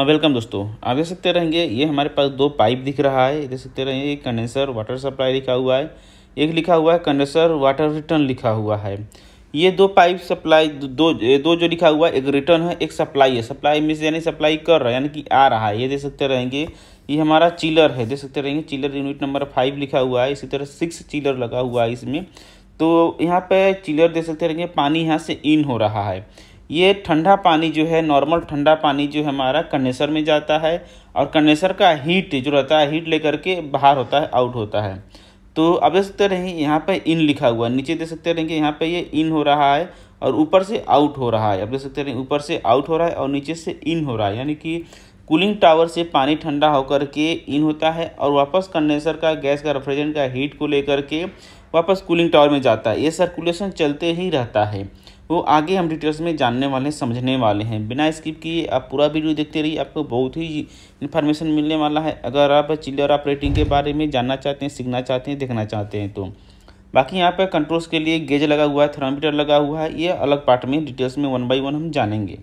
welcome हाँ, दोस्तों आप देख सकते रहेंगे ये हमारे पास दो पाइप दिख रहा है देख सकते रहेंगे एक कंडेंसर वाटर सप्लाई लिखा हुआ है एक लिखा हुआ है कंडेंसर वाटर रिटर्न लिखा हुआ है ये दो पाइप सप्लाई दो दो जो लिखा हुआ है एक रिटर्न है एक सप्लाई है सप्लाई में से यानी सप्लाई कर रहा है यानी कि आ रहा है ये देख सकते रहेंगे ये हमारा चिलर है देख सकते रहेंगे चिलर यूनिट नंबर फाइव लिखा हुआ है इसी तरह सिक्स चिलर लगा हुआ है इसमें तो यहाँ पे चिलर देख सकते रहेंगे पानी यहाँ से इन हो रहा है ये ठंडा पानी जो है नॉर्मल ठंडा पानी जो है हमारा कंडेंसर में जाता है और कंडेंसर का हीट जो रहता है हीट लेकर के बाहर होता है आउट होता है तो अब देख सकते रहेंगे यहाँ पे इन लिखा हुआ है नीचे देख सकते रहेंगे यहाँ पे ये इन हो रहा है और ऊपर से आउट हो रहा है अब देख सकते रहेंगे ऊपर से आउट हो रहा है और नीचे से इन हो रहा है यानी कि कूलिंग टावर से पानी ठंडा होकर के इन होता है और वापस कंडेंसर का गैस का रेफ्रिजरेंट का हीट को लेकर के वापस कूलिंग टावर में जाता है ये सर्कुलेशन चलते ही रहता है वो तो आगे हम डिटेल्स में जानने वाले हैं समझने वाले हैं बिना स्किप किए आप पूरा वीडियो देखते रहिए आपको बहुत ही इन्फॉर्मेशन मिलने वाला है अगर आप चिल्लर ऑपरेटिंग के बारे में जानना चाहते हैं सीखना चाहते हैं देखना चाहते हैं तो बाकी यहाँ पर कंट्रोल्स के लिए गेज लगा हुआ है थर्मामीटर लगा हुआ है ये अलग पार्ट में डिटेल्स में वन बाई वन हम जानेंगे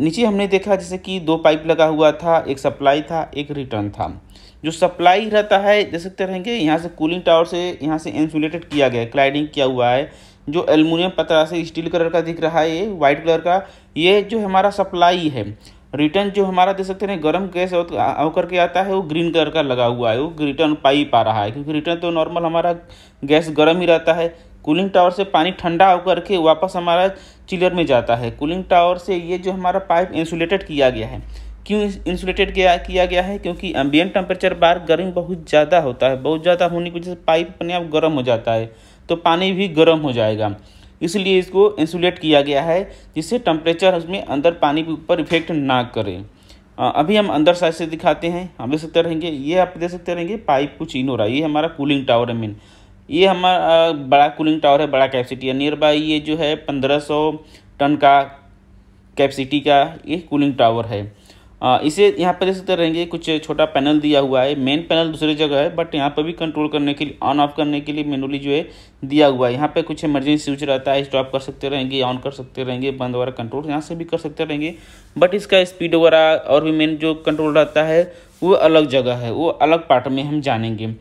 नीचे हमने देखा जैसे कि दो पाइप लगा हुआ था एक सप्लाई था एक रिटर्न था जो सप्लाई रहता है देख सकते रहेंगे यहाँ से कूलिंग टावर से यहाँ से इंसुलेटेड किया गया है क्लाइडिंग किया हुआ है जो एलमिनियम पतरा से स्टील कलर का दिख रहा है ये वाइट कलर का ये जो हमारा सप्लाई है रिटर्न जो हमारा दे सकते हैं गर्म गैस होकर के आता है वो ग्रीन कलर का लगा हुआ है वो रिटर्न पाइप आ रहा है क्योंकि रिटर्न तो नॉर्मल हमारा गैस गर्म ही रहता है कूलिंग टावर से पानी ठंडा होकर के वापस हमारा चिलर में जाता है कूलिंग टावर से ये जो हमारा पाइप इंसुलेटेड किया गया है क्यों इंसुलेटेड किया किया गया है क्योंकि एम्बियन टेम्परेचर बाहर गर्मी बहुत ज़्यादा होता है बहुत ज़्यादा होने की वजह से पाइप अपने आप गर्म हो जाता है तो पानी भी गर्म हो जाएगा इसलिए इसको इंसुलेट किया गया है जिससे टेम्परेचर उसमें अंदर पानी के ऊपर इफेक्ट ना करे अभी हम अंदर साइड से दिखाते हैं हम देख सकते रहेंगे ये आप देख सकते रहेंगे पाइप कुछ इन हो रहा है ये हमारा कूलिंग टावर है मेन ये हमारा बड़ा कूलिंग टावर है बड़ा कैपेसिटी है नियर बाई ये जो है पंद्रह सौ टन का कैपेसिटी का ये कूलिंग टावर है इसे यहाँ पर देख सकते रहेंगे कुछ छोटा पैनल दिया हुआ है मेन पैनल दूसरी जगह है बट यहाँ पर भी कंट्रोल करने के लिए ऑन ऑफ करने के लिए मेनुअली जो है दिया हुआ है यहाँ पे कुछ इमरजेंसी स्विच रहता है स्टॉप कर सकते रहेंगे ऑन कर सकते रहेंगे बंद वगैरह कंट्रोल यहाँ से भी कर सकते रहेंगे बट इसका स्पीड वगैरह और भी मेन जो कंट्रोल रहता है वो अलग जगह है वो अलग पार्ट में हम जानेंगे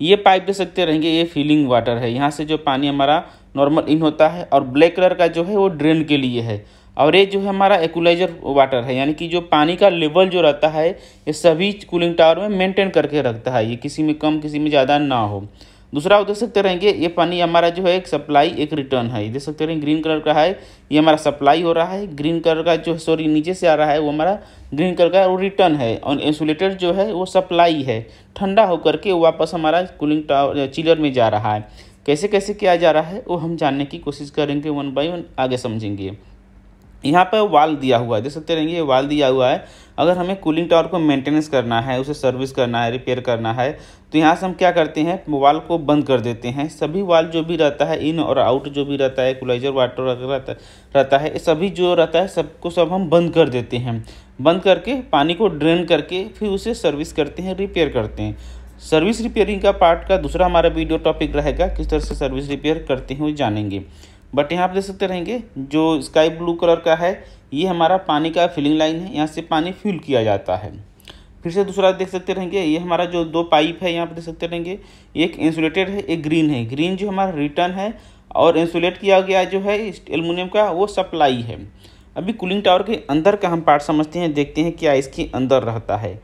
ये पाइप दे सकते रहेंगे ये फीलिंग वाटर है यहाँ से जो पानी हमारा नॉर्मल इन होता है और ब्लैक कलर का जो है वो ड्रेन के लिए है और ये जो है हमारा एकुलाइजर वाटर है यानी कि जो पानी का लेवल जो रहता है ये सभी कूलिंग टावर में मेंटेन करके रखता है ये किसी में कम किसी में ज़्यादा ना हो दूसरा आप देख सकते रहेंगे ये पानी हमारा जो है एक सप्लाई एक रिटर्न है ये देख सकते रहेंगे ग्रीन कलर का है ये हमारा सप्लाई हो रहा है ग्रीन कलर का जो सॉरी नीचे से आ रहा है वो हमारा ग्रीन कलर का वो रिटर्न है और इंसुलेटर जो है वो सप्लाई है ठंडा होकर के वापस हमारा कूलिंग टावर चिलर में जा रहा है कैसे कैसे किया जा रहा है वो हम जानने की कोशिश करेंगे वन बाई वन आगे समझेंगे यहाँ पर वाल दिया हुआ है देख सकते रहेंगे ये वाल दिया हुआ है अगर हमें कूलिंग टावर को मेंटेनेंस करना है उसे सर्विस करना है रिपेयर करना है तो यहाँ से हम क्या करते हैं वाल को बंद कर देते हैं सभी वाल जो भी रहता है इन और आउट जो भी रहता है कूलाइजर वाटर रहता रहता है सभी जो रहता है सबको सब हम बंद कर देते हैं बंद करके पानी को ड्रेन करके फिर उसे सर्विस करते हैं रिपेयर करते हैं सर्विस रिपेयरिंग का पार्ट का दूसरा हमारा वीडियो टॉपिक रहेगा किस तरह से सर्विस रिपेयर करते हैं वो जानेंगे बट यहाँ आप देख सकते रहेंगे जो स्काई ब्लू कलर का है ये हमारा पानी का फिलिंग लाइन है यहाँ से पानी फिल किया जाता है फिर से दूसरा देख सकते रहेंगे ये हमारा जो दो पाइप है यहाँ पर देख सकते रहेंगे एक इंसुलेटेड है एक ग्रीन है ग्रीन जो हमारा रिटर्न है और इंसुलेट किया गया जो है एलमिनियम का वो सप्लाई है अभी कूलिंग टावर के अंदर का हम पार्ट समझते हैं देखते हैं क्या इसके अंदर रहता है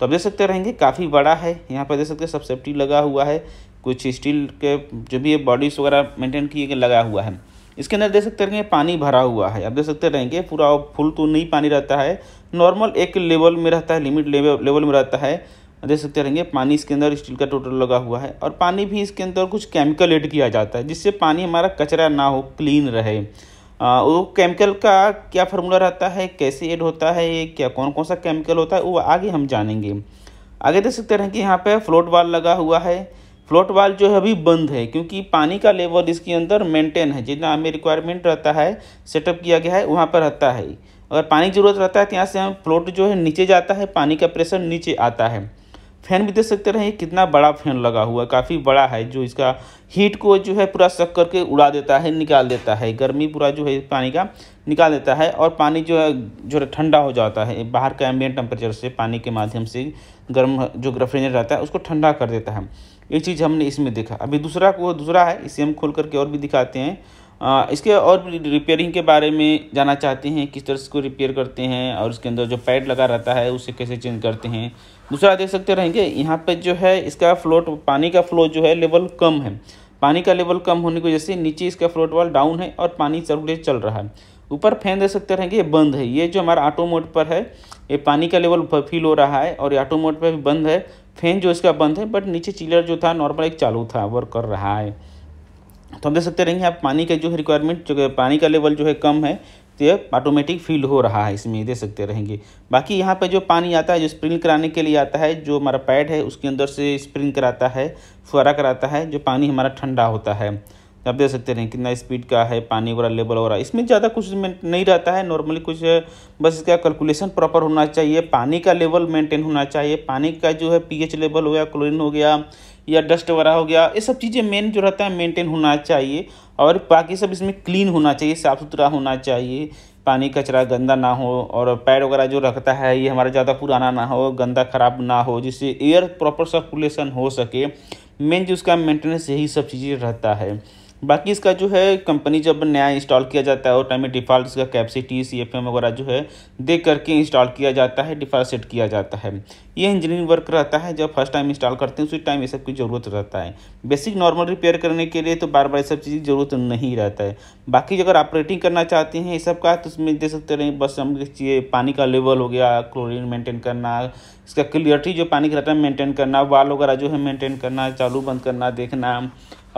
तो अब देख सकते रहेंगे काफ़ी बड़ा है यहाँ पर देख सकते सब सेफ्टी लगा हुआ है कुछ स्टील के जो भी बॉडीज वगैरह मेंटेन किए गए लगा हुआ है इसके अंदर देख सकते रहेंगे पानी भरा हुआ है आप देख सकते रहेंगे पूरा फुल तो नहीं पानी रहता है नॉर्मल एक लेवल में रहता है लिमिट लेवल में रहता है देख सकते रहेंगे पानी इसके अंदर स्टील का टोटल लगा हुआ है और पानी भी इसके अंदर कुछ केमिकल एड किया जाता है जिससे पानी हमारा कचरा ना हो क्लीन रहे आ, वो केमिकल का क्या फार्मूला रहता है कैसे ऐड होता है क्या कौन कौन सा केमिकल होता है वो आगे हम जानेंगे आगे देख सकते रहेंगे यहाँ पे फ्लोट वाल लगा हुआ है फ्लोट वाल जो है अभी बंद है क्योंकि पानी का लेवल इसके अंदर मेंटेन है जितना हमें रिक्वायरमेंट रहता है सेटअप किया गया है वहाँ पर रहता है अगर पानी की जरूरत रहता है तो यहाँ से हम फ्लोट जो है नीचे जाता है पानी का प्रेशर नीचे आता है फैन भी देख सकते रहें कितना बड़ा फैन लगा हुआ है काफ़ी बड़ा है जो इसका हीट को जो है पूरा सक करके उड़ा देता है निकाल देता है गर्मी पूरा जो है पानी का निकाल देता है और पानी जो है जो है ठंडा हो जाता है बाहर का एम्बियन टेम्परेचर से पानी के माध्यम से गर्म जो रेफ्रिजरेटर रहता है उसको ठंडा कर देता है ये चीज़ हमने इसमें देखा अभी दूसरा को दूसरा है इसे हम खोल करके और भी दिखाते हैं आ, इसके और रिपेयरिंग के बारे में जाना चाहते हैं किस तरह से इसको रिपेयर करते हैं और इसके अंदर जो पैड लगा रहता है उसे कैसे चेंज करते हैं दूसरा देख सकते रहेंगे यहाँ पर जो है इसका फ्लोट पानी का फ्लो जो है लेवल कम है पानी का लेवल कम होने की वजह से नीचे इसका फ्लोट वाल डाउन है और पानी सर्कुलेट चल रहा है ऊपर फैन दे सकते रहेंगे ये बंद है ये जो हमारा ऑटो मोड पर है ये पानी का लेवल फील हो रहा है और ये ऑटो मोड पर भी बंद है फैन जो इसका बंद है बट नीचे चिलर जो था नॉर्मल एक चालू था वर्क कर रहा है तो हम देख सकते रहेंगे आप पानी का जो है रिक्वायरमेंट जो पानी का लेवल जो है कम है तो ये ऑटोमेटिक फील हो रहा है इसमें दे सकते रहेंगे बाकी यहाँ पर जो पानी आता है जो स्प्रिंग कराने के लिए आता है जो हमारा पैड है उसके अंदर से स्प्रिंग कराता है फुहरा कराता है जो पानी हमारा ठंडा होता है आप देख सकते हैं कितना स्पीड का है पानी वगैरह लेवल वगैरह इसमें ज़्यादा कुछ नहीं रहता है नॉर्मली कुछ बस इसका कैलकुलेशन प्रॉपर होना चाहिए पानी का लेवल मेंटेन होना चाहिए पानी का जो है पीएच लेवल हो गया क्लोरीन हो गया या डस्ट वगैरह हो गया ये सब चीज़ें मेन जो रहता है मेनटेन होना चाहिए और बाकी सब इसमें क्लीन होना चाहिए साफ़ सुथरा होना चाहिए पानी कचरा गंदा ना हो और पैड वगैरह जो रखता है ये हमारा ज़्यादा पुराना ना हो गंदा खराब ना हो जिससे एयर प्रॉपर सर्कुलेशन हो सके मेन जो उसका मेंटेनेंस यही सब चीज़ें रहता है बाकी इसका जो है कंपनी जब नया इंस्टॉल किया जाता है और टाइम में डिफ़ॉल्ट इसका कैपेसिटी सी एफ एम वगैरह जो है देख करके इंस्टॉल किया जाता है डिफ़ॉल्ट सेट किया जाता है ये इंजीनियरिंग वर्क रहता है जब फर्स्ट टाइम इंस्टॉल करते हैं उसी टाइम ये सब की ज़रूरत रहता है बेसिक नॉर्मल रिपेयर करने के लिए तो बार बार ये सब चीज़ की ज़रूरत नहीं रहता है बाकी अगर ऑपरेटिंग करना चाहते हैं ये सब का तो उसमें देख सकते रहे बस हम चाहिए पानी का लेवल हो गया क्लोरिन मेंटेन करना इसका क्लियरिटी जो पानी का रहता है मेंटेन करना वाल वगैरह जो है मेंटेन करना चालू बंद करना देखना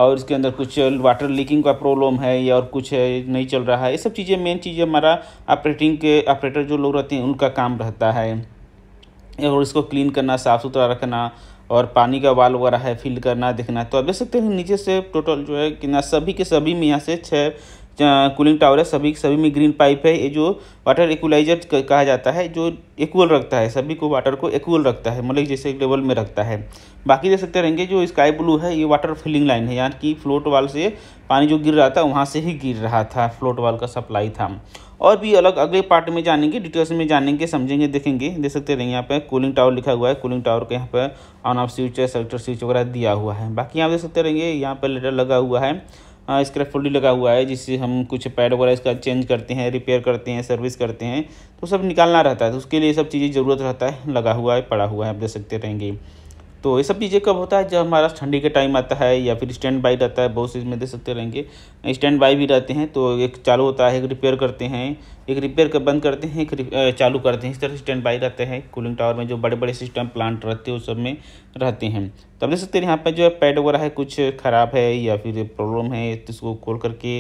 और इसके अंदर कुछ वाटर लीकिंग का प्रॉब्लम है या और कुछ है नहीं चल रहा है ये सब चीज़ें मेन चीज़ हमारा ऑपरेटिंग के ऑपरेटर जो लोग रहते हैं उनका काम रहता है और इसको क्लीन करना साफ़ सुथरा रखना और पानी का वाल वगैरह है फिल करना देखना तो आप देख सकते हैं नीचे से टोटल जो है कि ना सभी के सभी में यहाँ से छः कूलिंग टावर है सभी सभी में ग्रीन पाइप है ये जो वाटर इक्वलाइजर कहा जाता है जो इक्वल रखता है सभी को वाटर को इक्वल रखता है मतलब जैसे लेवल में रखता है बाकी देख सकते रहेंगे जो स्काई ब्लू है ये वाटर फिलिंग लाइन है यानी कि फ्लोट वाल से पानी जो गिर रहा था वहाँ से ही गिर रहा था फ्लोट वाल का सप्लाई था और भी अलग अगले पार्ट में जानेंगे डिटेल्स में जानेंगे समझेंगे देखेंगे देख सकते रहेंगे यहाँ पे कूलिंग टावर लिखा हुआ है कूलिंग टावर के यहाँ पे on off switch selector switch वगैरह दिया हुआ है बाकी यहाँ देख सकते रहेंगे यहाँ पर लेटर लगा हुआ है हाँ, स्क्रैप फोल्डी लगा हुआ है जिससे हम कुछ पैड वगैरह इसका चेंज करते हैं रिपेयर करते हैं सर्विस करते हैं तो सब निकालना रहता है तो उसके लिए सब चीज़ें ज़रूरत रहता है लगा हुआ है पड़ा हुआ है आप देख सकते रहेंगे तो ये सब चीज़ें कब होता है जब हमारा ठंडी का टाइम आता है या फिर स्टैंड बाई रहता है बहुत चीज़ में दे सकते रहेंगे स्टैंड बाई भी रहते हैं तो एक चालू होता है एक रिपेयर करते हैं एक रिपेयर कर बंद करते हैं एक चालू करते हैं इस तरह स्टैंड बाई रहते हैं कूलिंग टावर में जो बड़े बड़े सिस्टम प्लांट रहते हैं उस सब में रहते हैं तो आप देख सकते हैं यहाँ पर जो है पैड वगैरह है कुछ ख़राब है या फिर प्रॉब्लम है तो इसको खोल करके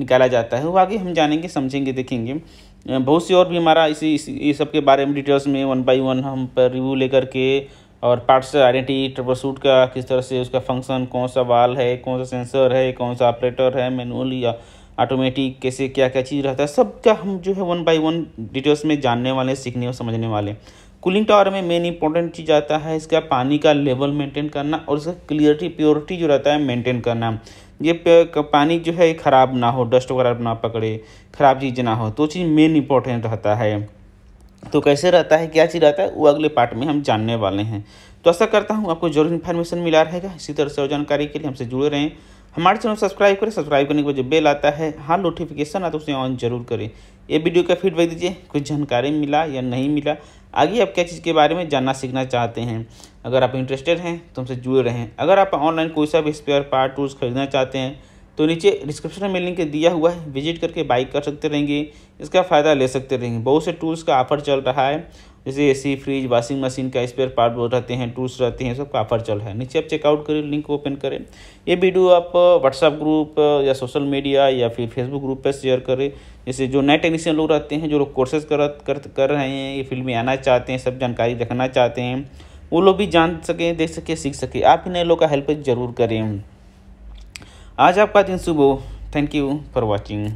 निकाला जाता है वो आगे हम जानेंगे समझेंगे देखेंगे बहुत सी और भी हमारा इसी इस सब के बारे में डिटेल्स में वन बाई वन हम पर रिव्यू लेकर के और पार्ट्स आइडेंटिटी ट्रिपल सूट का किस तरह से उसका फंक्शन कौन सा वाल है कौन सा सेंसर है कौन सा ऑपरेटर है मैनुअल या ऑटोमेटिक कैसे क्या क्या चीज़ रहता है सब का हम जो है वन बाई वन डिटेल्स में जानने वाले सीखने और समझने वाले कूलिंग टावर में मेन इंपॉर्टेंट चीज़ आता है इसका पानी का लेवल मेंटेन करना और इसका क्लियरिटी प्योरिटी जो रहता है मेंटेन करना ये पानी जो है ख़राब ना हो डस्ट वगैरह ना पकड़े ख़राब चीज़ ना हो तो चीज़ मेन इंपॉर्टेंट रहता है तो कैसे रहता है क्या चीज़ रहता है वो अगले पार्ट में हम जानने वाले हैं तो ऐसा करता हूँ आपको जरूर इन्फॉर्मेशन मिला रहेगा इसी तरह से और जानकारी के लिए हमसे जुड़े रहें हमारे चैनल सब्सक्राइब करें सब्सक्राइब करने के बाद जो बेल आता है हाँ नोटिफिकेशन आता है उसे ऑन जरूर करें ये वीडियो का फीडबैक दीजिए कुछ जानकारी मिला या नहीं मिला आगे आप क्या चीज़ के बारे में जानना सीखना चाहते हैं अगर आप इंटरेस्टेड हैं तो हमसे जुड़े रहें अगर आप ऑनलाइन कोई सा भी स्पेयर पार्ट टूल्स खरीदना चाहते हैं तो नीचे डिस्क्रिप्शन में लिंक दिया हुआ है विजिट करके बाइक कर सकते रहेंगे इसका फ़ायदा ले सकते रहेंगे बहुत से टूल्स का ऑफर चल रहा है जैसे एसी फ्रिज वॉशिंग मशीन का स्पेयर पार्ट बहुत रहते हैं टूल्स रहते हैं सबका ऑफर चल रहा है नीचे आप चेकआउट करें लिंक ओपन करें ये वीडियो आप व्हाट्सअप ग्रुप या सोशल मीडिया या फिर फेसबुक ग्रुप पर शेयर करें जैसे जो नए टेक्नीशियन लोग रहते हैं जो लोग कोर्सेज कर, कर कर रहे हैं ये फील्ड में आना चाहते हैं सब जानकारी रखना चाहते हैं वो लोग भी जान सकें देख सकें सीख सकें आप ही नए लोग का हेल्प जरूर करें आज आपका दिन शुभ हो थैंक यू फॉर वॉचिंग